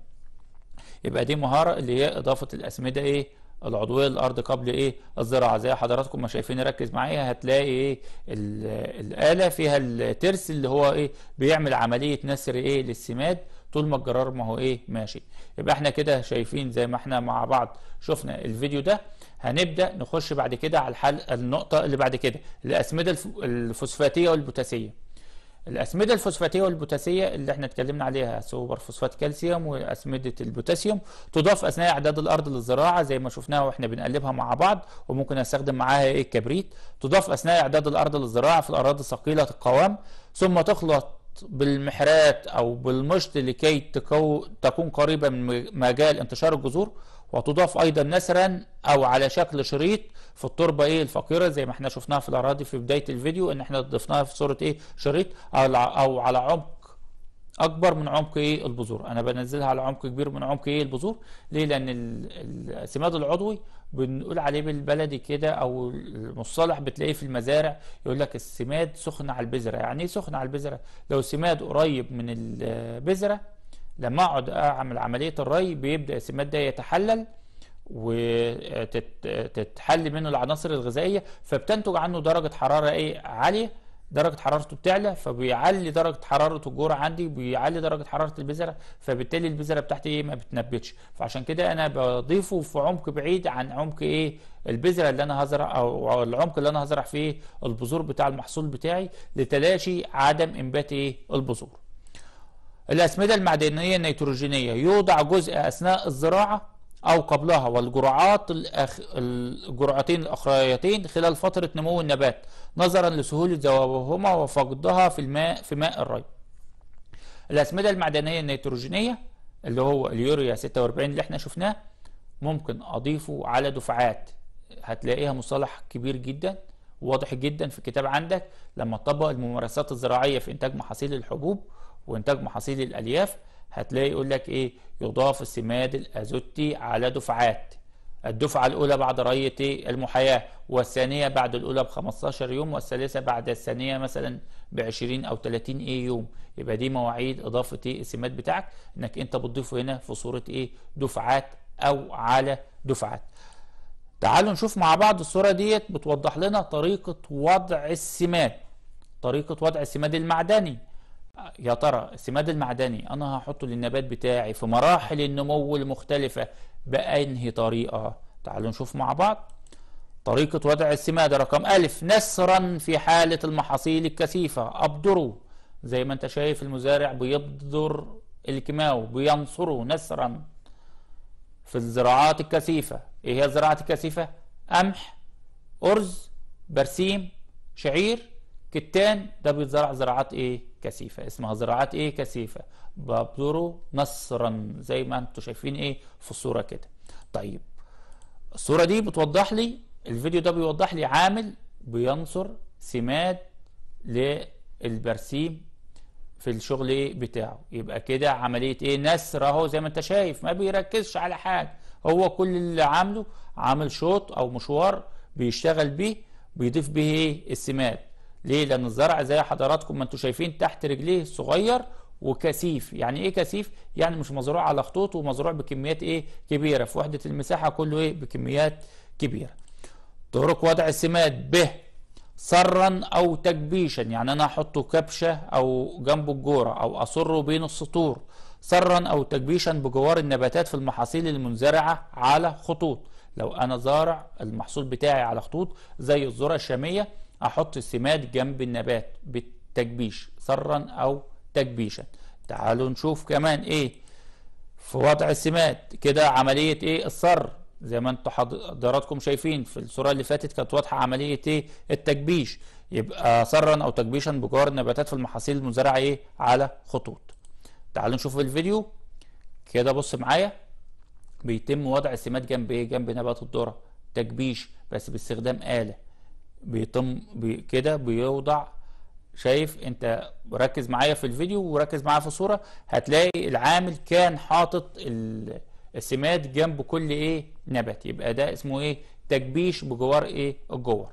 يبقى دي مهارة اللي هي اضافة الاسمدة ايه العضويه للارض قبل ايه الزراعه زي حضراتكم ما شايفين ركز معايا هتلاقي ايه الاله فيها الترس اللي هو ايه بيعمل عمليه نسر ايه للسماد طول ما الجرار ما هو ايه ماشي يبقى احنا كده شايفين زي ما احنا مع بعض شفنا الفيديو ده هنبدا نخش بعد كده على الحل النقطه اللي بعد كده الاسمده الفوسفاتيه والبوتاسيه الأسمدة الفوسفاتية والبوتاسية اللي احنا اتكلمنا عليها سوبر فوسفات كالسيوم وأسمدة البوتاسيوم تضاف أثناء إعداد الأرض للزراعة زي ما شفناها واحنا بنقلبها مع بعض وممكن أستخدم معاها إيه الكبريت تضاف أثناء إعداد الأرض للزراعة في الأراضي الثقيله القوام ثم تخلط بالمحرات أو بالمشط لكي تكو تكون قريبة من مجال انتشار الجذور وتضاف أيضا نسرا أو على شكل شريط في التربة إيه الفقيرة زي ما احنا شفناها في الأراضي في بداية الفيديو إن احنا ضفناها في صورة إيه شريط أو على عمق اكبر من عمق ايه البذور انا بنزلها على عمق كبير من عمق ايه البذور ليه لان السماد العضوي بنقول عليه بالبلدي كده او المصطلح بتلاقيه في المزارع يقول لك السماد سخن على البذره يعني ايه سخن على البذره لو سماد قريب من البذره لما اقعد اعمل عمليه الري بيبدا السماد ده يتحلل وتتحل منه العناصر الغذائيه فبتنتج عنه درجه حراره ايه عاليه درجة حرارته بتعلى فبيعلي درجة حرارة الجرعة عندي بيعلي درجة حرارة البذرة فبالتالي البذرة بتاعتي ايه ما بتنبتش فعشان كده انا بضيفه في عمق بعيد عن عمق ايه البذرة اللي انا هزرع او العمق اللي انا هزرع فيه البذور بتاع المحصول بتاعي لتلاشي عدم انبات ايه البذور الأسمدة المعدنية النيتروجينية يوضع جزء أثناء الزراعة أو قبلها والجرعات الأخ... الجرعتين الأخريتين خلال فترة نمو النبات نظرا لسهولة ذوبهما وفقدها في الماء في ماء الري. الأسمدة المعدنية النيتروجينية اللي هو اليوريا 46 اللي احنا شفناه ممكن أضيفه على دفعات هتلاقيها مصطلح كبير جدا واضح جدا في الكتاب عندك لما تطبق الممارسات الزراعية في إنتاج محاصيل الحبوب وإنتاج محاصيل الألياف هتلاقي يقول لك ايه يضاف السماد الازوتي على دفعات الدفعة الأولى بعد رية المحياة والثانية بعد الأولى ب 15 يوم والثالثة بعد الثانية مثلا ب 20 أو 30 إيه يوم يبقى دي مواعيد إضافة إيه السمات بتاعك إنك أنت بتضيفه هنا في صورة إيه دفعات أو على دفعات تعالوا نشوف مع بعض الصورة ديت بتوضح لنا طريقة وضع السماد طريقة وضع السماد المعدني يا ترى السماد المعدني انا هحطه للنبات بتاعي في مراحل النمو المختلفة بأنهي طريقة تعالوا نشوف مع بعض طريقة وضع السماد رقم ألف نسرا في حالة المحاصيل الكثيفة أبدروا زي ما انت شايف المزارع بيبدر الكيماو بينصره نسرا في الزراعات الكثيفة ايه هي الزراعات الكثيفة قمح أرز برسيم شعير كتان ده بيتزرع زراعات ايه كثيفة اسمها زراعات ايه كثيفة بابلورو نصرا زي ما انتم شايفين ايه في الصورة كده طيب الصورة دي بتوضح لي الفيديو ده بيوضح لي عامل بينصر سماد للبرسيم في الشغل ايه بتاعه يبقى كده عملية ايه نسر اهو زي ما انت شايف ما بيركزش على حاجة هو كل اللي عامله عامل شوط او مشوار بيشتغل بيه بيضيف به ايه السماد ليه لأن الزرع زي حضراتكم ما انتم شايفين تحت رجليه صغير وكثيف يعني ايه كثيف يعني مش مزروع على خطوط ومزروع بكميات ايه كبيرة في وحدة المساحة كله ايه بكميات كبيرة طرق وضع السماد به صرا او تكبيشا يعني انا احطه كبشة او جنبه الجورة او اصره بين السطور صرا او تكبيشا بجوار النباتات في المحاصيل المنزرعة على خطوط لو انا زارع المحصول بتاعي على خطوط زي الذرة الشامية احط السماد جنب النبات بالتجبيش صرا او تجبيشا تعالوا نشوف كمان ايه في وضع السماد كده عملية ايه الصر زي ما انتم حضراتكم شايفين في الصورة اللي فاتت كانت واضحة عملية ايه التجبيش يبقى صرا او تجبيشا بجوار النباتات في المحاصيل المزرعة ايه على خطوط تعالوا نشوف الفيديو كده بص معايا بيتم وضع السماد جنب ايه جنب نبات الذرة تجبيش بس باستخدام آلة بيتم بي كده بيوضع شايف انت ركز معايا في الفيديو وركز معايا في الصورة هتلاقي العامل كان حاطط السماد جنب كل ايه نبات يبقى ده اسمه ايه تكبيش بجوار ايه الجوار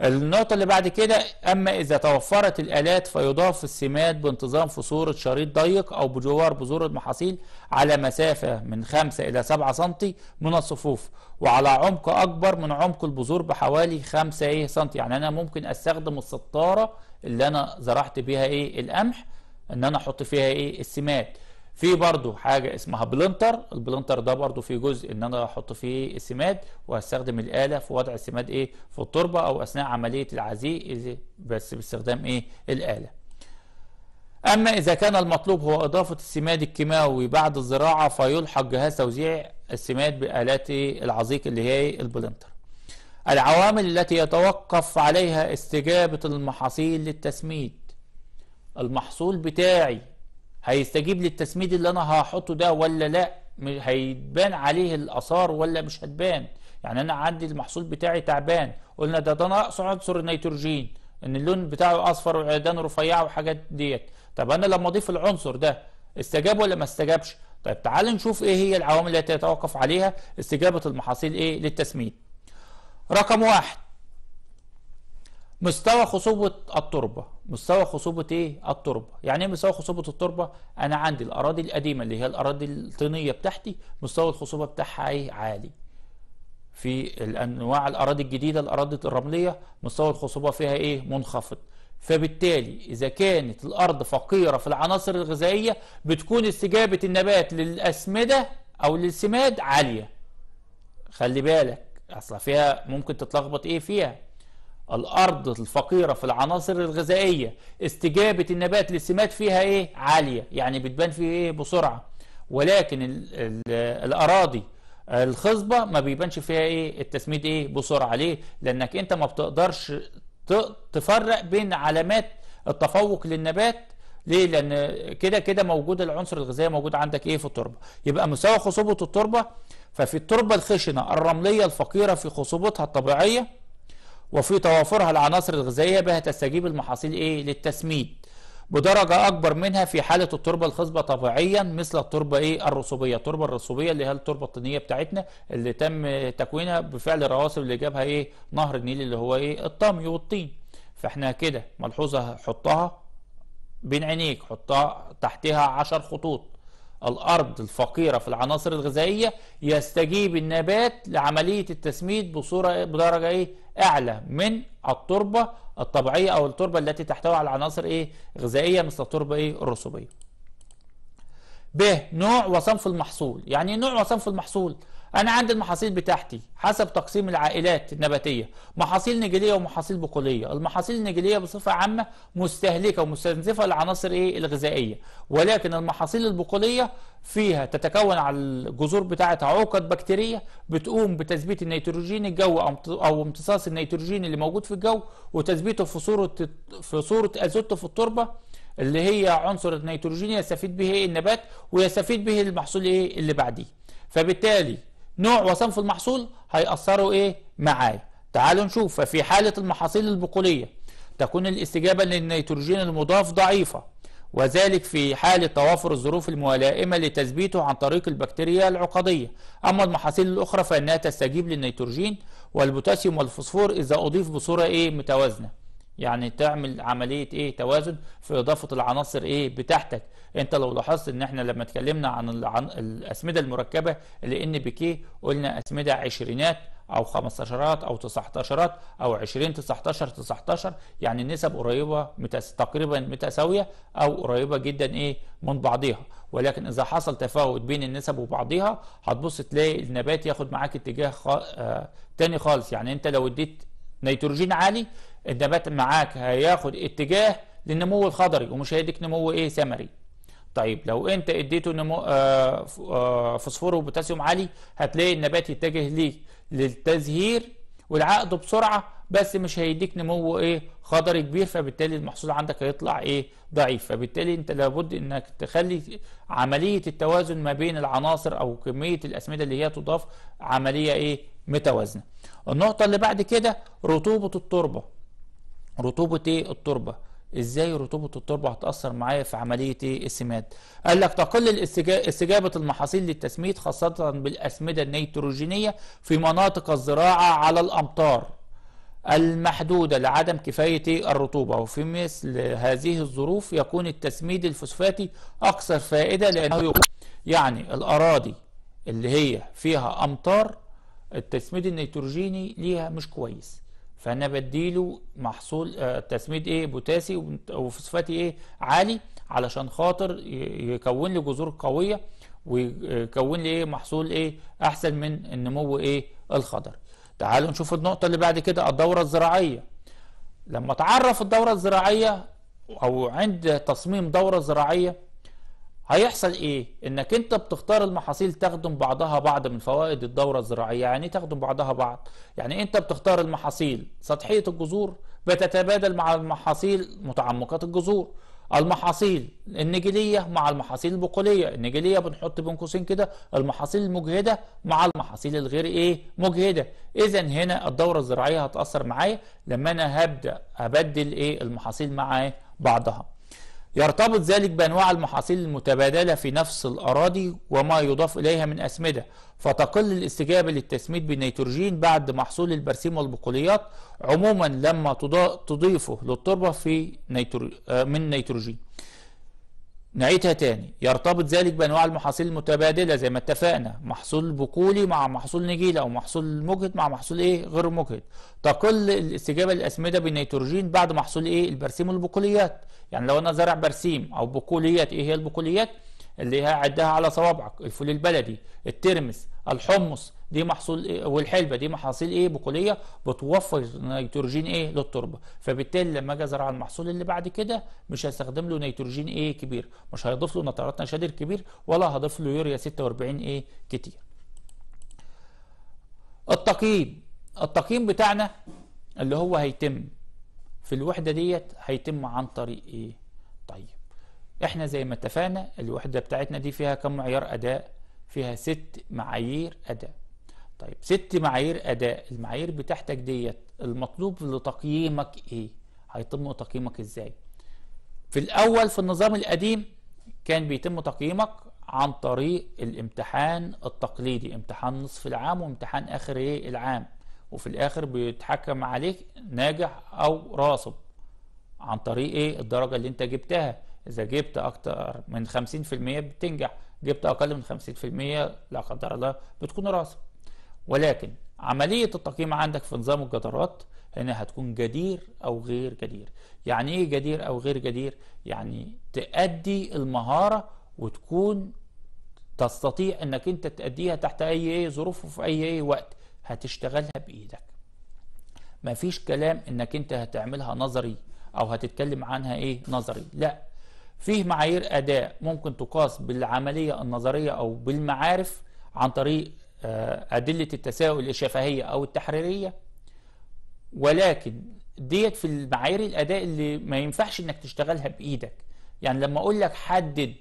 النقطة اللي بعد كده أما إذا توفرت الآلات فيضاف السماد بانتظام في صورة شريط ضيق أو بجوار بذور المحاصيل على مسافة من 5 إلى 7 سم من الصفوف وعلى عمق أكبر من عمق البذور بحوالي 5 إيه سم يعني أنا ممكن أستخدم السطارة اللي أنا زرعت بيها إيه القمح إن أنا أحط فيها إيه السماد في برضو حاجة اسمها بلنتر البلنتر ده برضو فيه جزء ان انا احط فيه السماد وهستخدم الآلة في وضع السماد ايه في التربة او اثناء عملية العزيق بس باستخدام ايه الآلة اما اذا كان المطلوب هو اضافة السماد الكيماوي بعد الزراعة فيلحق جهاز توزيع السماد بآلات العزيق اللي هي البلنتر العوامل التي يتوقف عليها استجابة المحاصيل للتسميد المحصول بتاعي هيستجيب للتسميد اللي انا هحطه ده ولا لا هيتبان عليه الاثار ولا مش هتبان يعني انا عندي المحصول بتاعي تعبان قلنا ده ده ناقص عنصر النيتروجين ان اللون بتاعه اصفر وعيدان رفيعه وحاجات ديت طب انا لما اضيف العنصر ده استجاب ولا ما استجابش طيب تعال نشوف ايه هي العوامل التي يتوقف عليها استجابه المحاصيل ايه للتسميد رقم واحد مستوى خصوبه التربه مستوى خصوبة ايه التربة يعني ايه مستوى خصوبة التربة انا عندي الاراضي القديمة اللي هي الاراضي الطينية بتاعتي مستوى الخصوبة بتاعها ايه عالي في الانواع الاراضي الجديدة الاراضي الرملية مستوى الخصوبة فيها ايه منخفض فبالتالي اذا كانت الارض فقيرة في العناصر الغذائية بتكون استجابة النبات للاسمدة او للسماد عالية خلي بالك اصلا فيها ممكن تتلخبط ايه فيها الأرض الفقيرة في العناصر الغذائية استجابة النبات للسمات فيها إيه عالية يعني بتبان فيه إيه بسرعة ولكن الـ الـ الأراضي الخصبة ما بيبانش فيها إيه التسميد إيه بسرعة ليه لأنك أنت ما بتقدرش تفرق بين علامات التفوق للنبات ليه لأن كده كده موجود العنصر الغذائي موجود عندك إيه في التربة يبقى مستوى خصوبة التربة ففي التربة الخشنة الرملية الفقيرة في خصوبتها الطبيعية وفي توافرها العناصر الغذائية بها تستجيب المحاصيل إيه للتسميد بدرجة أكبر منها في حالة التربة الخصبة طبيعيا مثل التربة إيه الرسوبية التربة الرسوبية اللي هي التربة الطينية بتاعتنا اللي تم تكوينها بفعل الرواسب اللي جابها إيه نهر النيل اللي هو إيه الطمي والطين فإحنا كده ملحوظة حطها بين عينيك حطها تحتها عشر خطوط الأرض الفقيرة في العناصر الغذائية يستجيب النبات لعملية التسميد بصورة بدرجة إيه؟ أعلى من التربة الطبيعية أو التربة التي تحتوي على عناصر إيه؟ غذائية مثل التربة إيه؟ الرسوبية ب نوع وصنف المحصول يعني ايه نوع وصنف المحصول انا عندي المحاصيل بتاعتي حسب تقسيم العائلات النباتيه محاصيل نجيليه ومحاصيل بقوليه المحاصيل النجيليه بصفه عامه مستهلكه ومستنزفه للعناصر ايه الغذائيه ولكن المحاصيل البقوليه فيها تتكون على الجذور بتاعتها عقد بكتيريه بتقوم بتثبيت النيتروجين الجو او امتصاص النيتروجين اللي موجود في الجو وتثبيته في صوره في صوره ازوت في التربه اللي هي عنصر النيتروجين يستفيد به النبات ويستفيد به المحصول ايه اللي بعديه فبالتالي نوع وصنف المحصول هيأثروا ايه معايا تعالوا نشوف ففي حالة المحاصيل البقولية تكون الاستجابة للنيتروجين المضاف ضعيفة وذلك في حالة توافر الظروف الملائمة لتثبيته عن طريق البكتيريا العقدية أما المحاصيل الأخرى فإنها تستجيب للنيتروجين والبوتاسيوم والفوسفور إذا أضيف بصورة إيه متوازنة يعني تعمل عملية ايه توازن في اضافة العناصر ايه بتاعتك انت لو لاحظت ان احنا لما اتكلمنا عن الاسمدة المركبة اللي ان قلنا اسمدة عشرينات او 15 او 19 او 20 19 19 يعني النسب قريبه متس... تقريبا متساويه او قريبه جدا ايه من بعضيها ولكن اذا حصل تفاوت بين النسب وبعضها هتبص تلاقي النبات ياخد معاك اتجاه خ... آه... تاني خالص يعني انت لو اديت نيتروجين عالي النبات معاك هياخد اتجاه للنمو الخضري ومش هيديك نمو ايه ثمري طيب لو انت اديته نمو آه, آه، فوسفور وبوتاسيوم عالي هتلاقي النبات يتجه ليك للتزهير والعقد بسرعه بس مش هيديك نمو ايه خضري كبير فبالتالي المحصول عندك هيطلع ايه ضعيف فبالتالي انت لابد انك تخلي عمليه التوازن ما بين العناصر او كميه الاسمده اللي هي تضاف عمليه ايه متوازنه النقطه اللي بعد كده رطوبه التربه رطوبه ايه التربه ازاي رطوبه التربه هتاثر معايا في عمليه ايه السماد قال لك تقل استجابه المحاصيل للتسميد خاصه بالاسمده النيتروجينيه في مناطق الزراعه على الامطار المحدودة لعدم كفاية إيه؟ الرطوبة وفي مثل هذه الظروف يكون التسميد الفوسفاتي أكثر فائدة لأنه يقوم يعني الأراضي اللي هي فيها أمطار التسميد النيتروجيني ليها مش كويس فانا بديله محصول آه، تسميد ايه بوتاسي وفوسفاتي ايه عالي علشان خاطر يكون لي جذور قويه ويكون لي ايه محصول ايه احسن من النمو ايه الخضر تعالوا نشوف النقطه اللي بعد كده الدوره الزراعيه لما تعرف الدوره الزراعيه او عند تصميم دوره زراعيه هيحصل ايه انك انت بتختار المحاصيل تخدم بعضها بعض من فوائد الدوره الزراعيه يعني إيه تخدم بعضها بعض يعني انت بتختار المحاصيل سطحيه الجذور بتتبادل مع المحاصيل متعمقات الجذور المحاصيل النجيليه مع المحاصيل البقوليه النجيليه بنحط بين قوسين كده المحاصيل المجهده مع المحاصيل الغير ايه مجهده اذا هنا الدوره الزراعيه هتاثر معايا لما انا هبدا ابدل ايه المحاصيل مع إيه؟ بعضها يرتبط ذلك بأنواع المحاصيل المتبادلة في نفس الأراضي وما يضاف إليها من أسمدة فتقل الاستجابة للتسميد بالنيتروجين بعد محصول البرسيم والبقوليات عموما لما تضيفه للتربة في نيترو... آه، من نيتروجين نعيدها تاني يرتبط ذلك بأنواع المحاصيل المتبادلة زي ما اتفقنا محصول بقولي مع محصول نجيل أو محصول مجهد مع محصول إيه غير مجهد تقل الاستجابة للأسمدة بالنيتروجين بعد محصول إيه البرسيم والبقوليات يعني لو أنا زرع برسيم أو بقوليات إيه هي البقوليات اللي هي عدها على صوابعك الفول البلدي الترمس الحمص دي محصول إيه والحلبه دي محاصيل ايه بقوليه بتوفر نيتروجين ايه للتربه فبالتالي لما اجي ازرع المحصول اللي بعد كده مش هستخدم له نيتروجين ايه كبير مش هيضيف له نترات نشادر كبير ولا هضيف له يوريا 46 ايه كتير التقييم التقييم بتاعنا اللي هو هيتم في الوحده ديت هيتم عن طريق ايه طيب احنا زي ما اتفقنا الوحده بتاعتنا دي فيها كم معيار اداء فيها ست معايير أداء طيب ست معايير أداء المعايير بتاعتك ديت المطلوب لتقييمك إيه هيتم تقييمك إزاي في الأول في النظام القديم كان بيتم تقييمك عن طريق الامتحان التقليدي امتحان نصف العام وامتحان آخر إيه العام وفي الآخر بيتحكم عليك ناجح أو راسب عن طريق إيه الدرجة اللي أنت جبتها إذا جبت أكتر من 50% بتنجح جبت اقل من 50% لا قدر الله بتكون راسب ولكن عمليه التقييم عندك في نظام الجدارات هنا هتكون جدير او غير جدير يعني ايه جدير او غير جدير يعني تأدي المهارة وتكون تستطيع انك انت تأديها تحت اي ايه ظروف وفي اي ايه وقت هتشتغلها بايدك مفيش كلام انك انت هتعملها نظري او هتتكلم عنها ايه نظري لا فيه معايير أداء ممكن تقاس بالعملية النظرية أو بالمعارف عن طريق آه، أدلة التساؤل الشفهية أو التحريرية ولكن ديت في المعايير الأداء اللي ما ينفعش إنك تشتغلها بإيدك يعني لما أقول لك حدد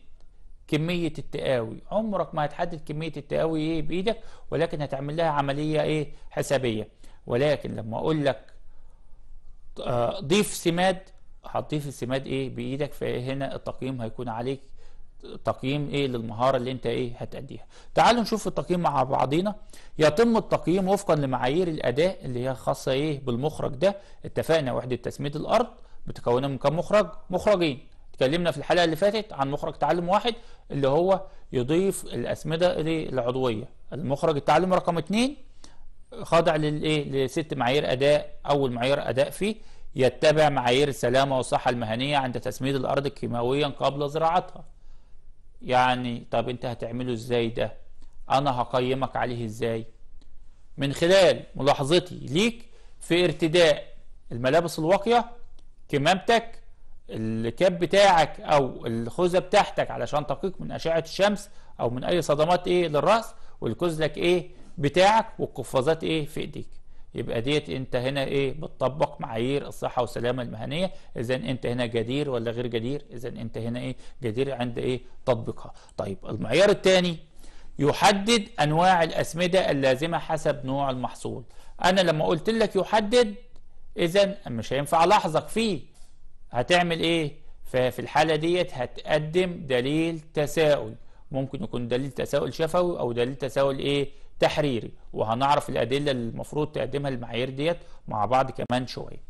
كمية التقاوي عمرك ما هتحدد كمية التقاوي إيه بإيدك ولكن هتعمل لها عملية إيه حسابية ولكن لما أقول لك آه، ضيف سماد هتضيف السماد ايه بايدك فهنا التقييم هيكون عليك تقييم ايه للمهاره اللي انت ايه هتأديها تعالوا نشوف التقييم مع بعضينا يتم التقييم وفقا لمعايير الاداء اللي هي خاصه ايه بالمخرج ده اتفقنا وحده تسميد الارض متكونه من كم مخرج مخرجين اتكلمنا في الحلقه اللي فاتت عن مخرج تعلم واحد اللي هو يضيف الاسمده العضويه المخرج التعلم رقم اتنين خاضع للايه لست معايير اداء اول معيار اداء فيه يتبع معايير السلامة والصحة المهنية عند تسميد الأرض كيماويا قبل زراعتها يعني طب أنت هتعمله إزاي ده أنا هقيمك عليه إزاي من خلال ملاحظتي ليك في ارتداء الملابس الواقية كمامتك الكاب بتاعك أو الخوذة بتاعتك علشان تقيك من أشعة الشمس أو من أي صدمات إيه للرأس والكزلك إيه بتاعك والقفازات إيه في إيديك يبقى ديت انت هنا ايه بتطبق معايير الصحه والسلامه المهنيه اذا انت هنا جدير ولا غير جدير اذا انت هنا ايه جدير عند ايه تطبيقها طيب المعيار الثاني يحدد انواع الاسمده اللازمه حسب نوع المحصول انا لما قلت لك يحدد اذا مش هينفع لاحظك فيه هتعمل ايه ففي الحاله ديت هتقدم دليل تساؤل ممكن يكون دليل تساؤل شفوي او دليل تساؤل ايه تحريري وهنعرف الأدلة اللي المفروض تقدمها المعايير ديت مع بعض كمان شوية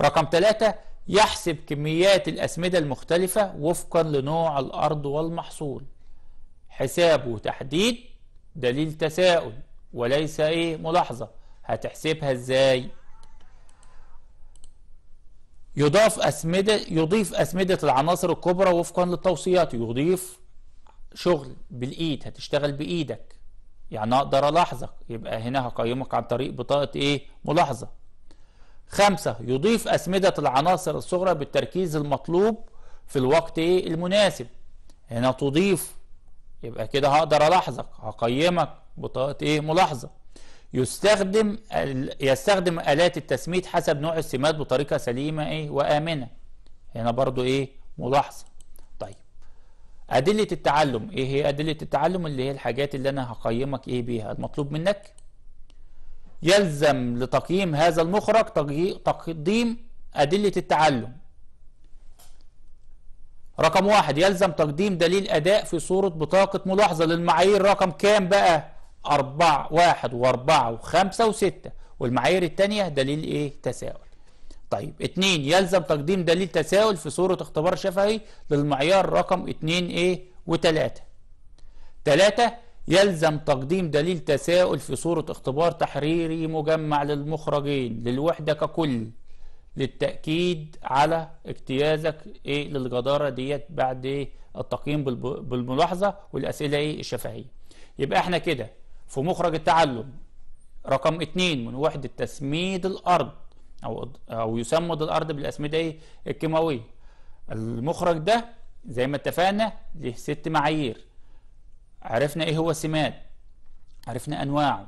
رقم ثلاثة يحسب كميات الأسمدة المختلفة وفقا لنوع الأرض والمحصول حساب وتحديد دليل تساؤل وليس ايه ملاحظة هتحسبها ازاي يضاف أسمدة يضيف أسمدة العناصر الكبرى وفقا للتوصيات يضيف شغل بالإيد هتشتغل بإيدك يعني اقدر الاحظك يبقى هنا هقيمك عن طريق بطاقه ايه ملاحظه خمسة يضيف أسمدة العناصر الصغرى بالتركيز المطلوب في الوقت إيه المناسب هنا تضيف يبقى كده هقدر ألاحظك هقيمك بطاقة إيه ملاحظة يستخدم يستخدم آلات التسميد حسب نوع السمات بطريقة سليمة إيه وآمنة هنا برضو إيه ملاحظة أدلة التعلم إيه هي أدلة التعلم اللي هي الحاجات اللي أنا هقيمك إيه بيها المطلوب منك يلزم لتقييم هذا المخرج تقديم أدلة التعلم رقم واحد يلزم تقديم دليل أداء في صورة بطاقة ملاحظة للمعايير رقم كام بقى أربعة واحد وأربعة وخمسة وستة والمعايير التانية دليل إيه تساؤل طيب اتنين يلزم تقديم دليل تساؤل في صورة اختبار شفهي للمعيار رقم اتنين ايه وتلاتة تلاتة يلزم تقديم دليل تساؤل في صورة اختبار تحريري مجمع للمخرجين للوحدة ككل للتأكيد على اجتيازك ايه للجدارة ديت بعد ايه التقييم بالملاحظة والأسئلة ايه الشفهية يبقى احنا كده في مخرج التعلم رقم اتنين من وحدة تسميد الأرض او او يسموا ضد الارض بالاسمده ايه الكيماويه المخرج ده زي ما اتفقنا ليه ست معايير عرفنا ايه هو السماد عرفنا انواعه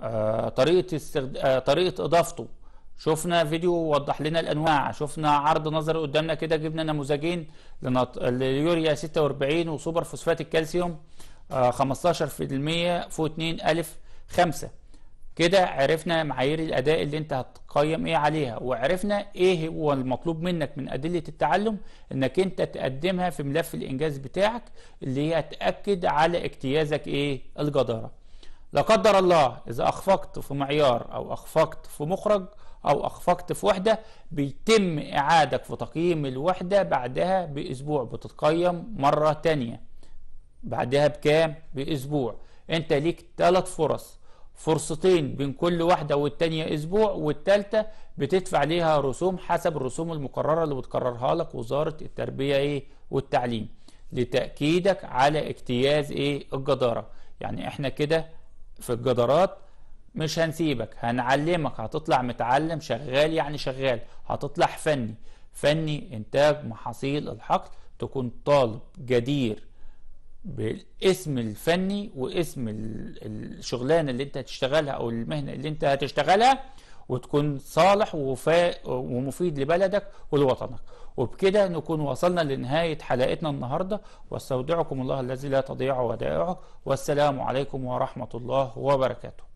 آه طريقه استخد... آه طريقه اضافته شفنا فيديو وضح لنا الانواع شفنا عرض نظري قدامنا كده جبنا نموذجين لنط... لليوريا 46 وسوبر فوسفات الكالسيوم آه 15% فوق 2 الف 5 كده عرفنا معايير الأداء اللي أنت هتقيم إيه عليها وعرفنا إيه هو المطلوب منك من أدلة التعلم إنك أنت تقدمها في ملف الإنجاز بتاعك اللي هي تأكد على اجتيازك إيه الجدارة لا قدر الله إذا أخفقت في معيار أو أخفقت في مخرج أو أخفقت في وحدة بيتم إعادك في تقييم الوحدة بعدها بأسبوع بتتقيم مرة تانية بعدها بكام بأسبوع أنت ليك ثلاث فرص فرصتين بين كل واحدة والتانية أسبوع والتالتة بتدفع ليها رسوم حسب الرسوم المقررة اللي بتقررها لك وزارة التربية إيه والتعليم لتأكيدك على اجتياز إيه الجدارة يعني إحنا كده في الجدارات مش هنسيبك هنعلمك هتطلع متعلم شغال يعني شغال هتطلع فني فني إنتاج محاصيل الحقل تكون طالب جدير باسم الفني واسم الشغلانه اللي انت هتشتغلها او المهنه اللي انت هتشتغلها وتكون صالح وفاء ومفيد لبلدك ولوطنك وبكده نكون وصلنا لنهايه حلقتنا النهارده واستودعكم الله الذي لا تضيع ودائعه والسلام عليكم ورحمه الله وبركاته